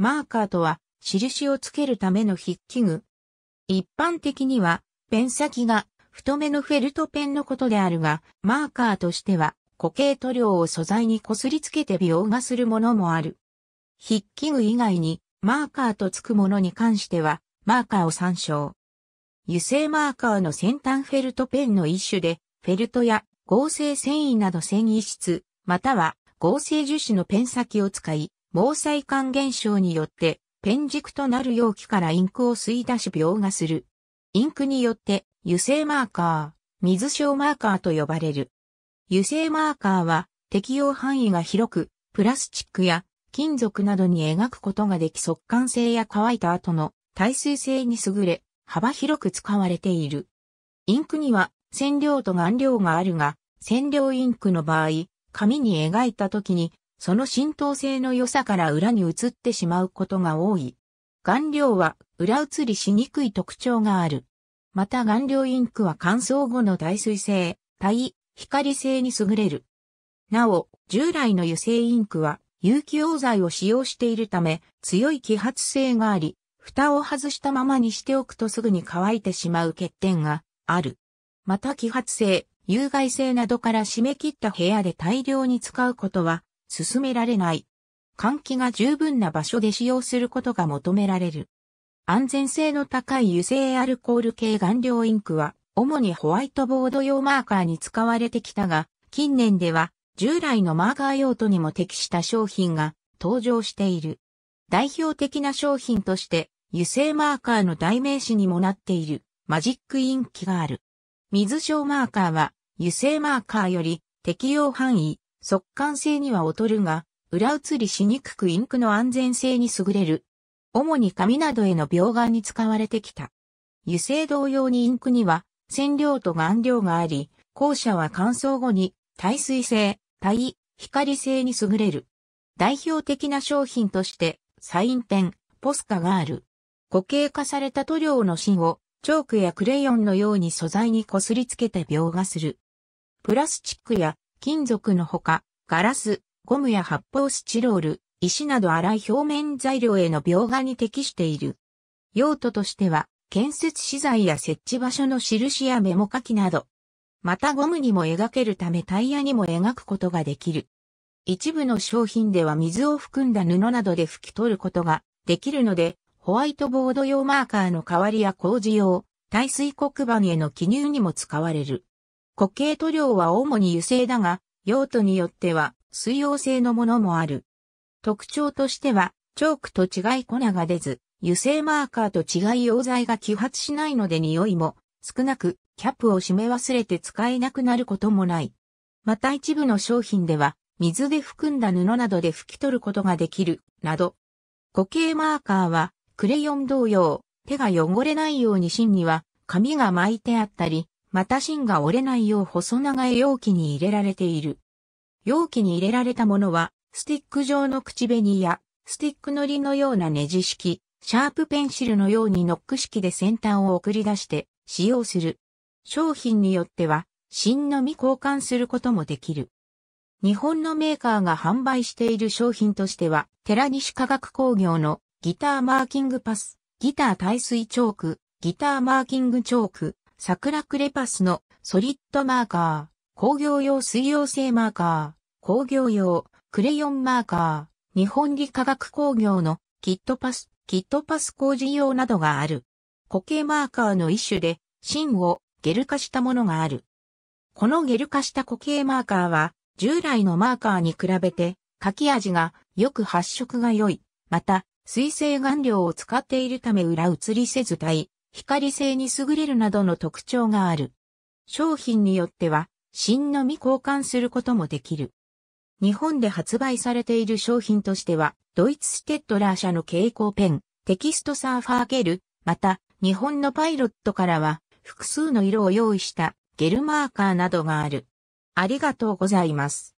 マーカーとは、印をつけるための筆記具。一般的には、ペン先が太めのフェルトペンのことであるが、マーカーとしては、固形塗料を素材にこすりつけて描画するものもある。筆記具以外に、マーカーとつくものに関しては、マーカーを参照。油性マーカーの先端フェルトペンの一種で、フェルトや合成繊維など繊維質、または合成樹脂のペン先を使い、毛細管現象によって、ペン軸となる容器からインクを吸い出し描画する。インクによって、油性マーカー、水晶マーカーと呼ばれる。油性マーカーは、適用範囲が広く、プラスチックや金属などに描くことができ速乾性や乾いた後の耐水性に優れ、幅広く使われている。インクには染料と顔料があるが、染料インクの場合、紙に描いた時にその浸透性の良さから裏に移ってしまうことが多い。顔料は裏移りしにくい特徴がある。また顔料インクは乾燥後の耐水性、耐光性に優れる。なお、従来の油性インクは有機溶剤を使用しているため強い揮発性があり、蓋を外したままにしておくとすぐに乾いてしまう欠点がある。また揮発性、有害性などから締め切った部屋で大量に使うことは進められない。換気が十分な場所で使用することが求められる。安全性の高い油性アルコール系顔料インクは、主にホワイトボード用マーカーに使われてきたが、近年では従来のマーカー用途にも適した商品が登場している。代表的な商品として、油性マーカーの代名詞にもなっているマジックインキがある。水晶マーカーは油性マーカーより適用範囲、速乾性には劣るが、裏移りしにくくインクの安全性に優れる。主に紙などへの描画に使われてきた。油性同様にインクには染料と顔料があり、後者は乾燥後に耐水性、耐光性に優れる。代表的な商品として、サインペン、ポスカがある。固形化された塗料の芯を、チョークやクレヨンのように素材にこすりつけて描画する。プラスチックや金属のほか、ガラス、ゴムや発泡スチロール、石など粗い表面材料への描画に適している。用途としては、建設資材や設置場所の印やメモ書きなど。またゴムにも描けるためタイヤにも描くことができる。一部の商品では水を含んだ布などで拭き取ることができるので、ホワイトボード用マーカーの代わりや工事用、耐水黒板への記入にも使われる。固形塗料は主に油性だが、用途によっては水溶性のものもある。特徴としては、チョークと違い粉が出ず、油性マーカーと違い溶剤が揮発しないので匂いも少なく、キャップを閉め忘れて使えなくなることもない。また一部の商品では、水で含んだ布などで拭き取ることができる、など。固形マーカーは、クレヨン同様、手が汚れないように芯には紙が巻いてあったり、また芯が折れないよう細長い容器に入れられている。容器に入れられたものは、スティック状の口紅や、スティックのりのようなネジ式、シャープペンシルのようにノック式で先端を送り出して使用する。商品によっては、芯のみ交換することもできる。日本のメーカーが販売している商品としては、寺西化学工業のギターマーキングパス、ギター耐水チョーク、ギターマーキングチョーク、桜クレパスのソリッドマーカー、工業用水溶性マーカー、工業用クレヨンマーカー、日本理化学工業のキットパス、キットパス工事用などがある。固形マーカーの一種で芯をゲル化したものがある。このゲル化した固形マーカーは従来のマーカーに比べて書き味がよく発色が良い。また、水性顔料を使っているため裏移りせず対光性に優れるなどの特徴がある。商品によっては、芯のみ交換することもできる。日本で発売されている商品としては、ドイツステッドラー社の蛍光ペン、テキストサーファーゲル、また、日本のパイロットからは、複数の色を用意したゲルマーカーなどがある。ありがとうございます。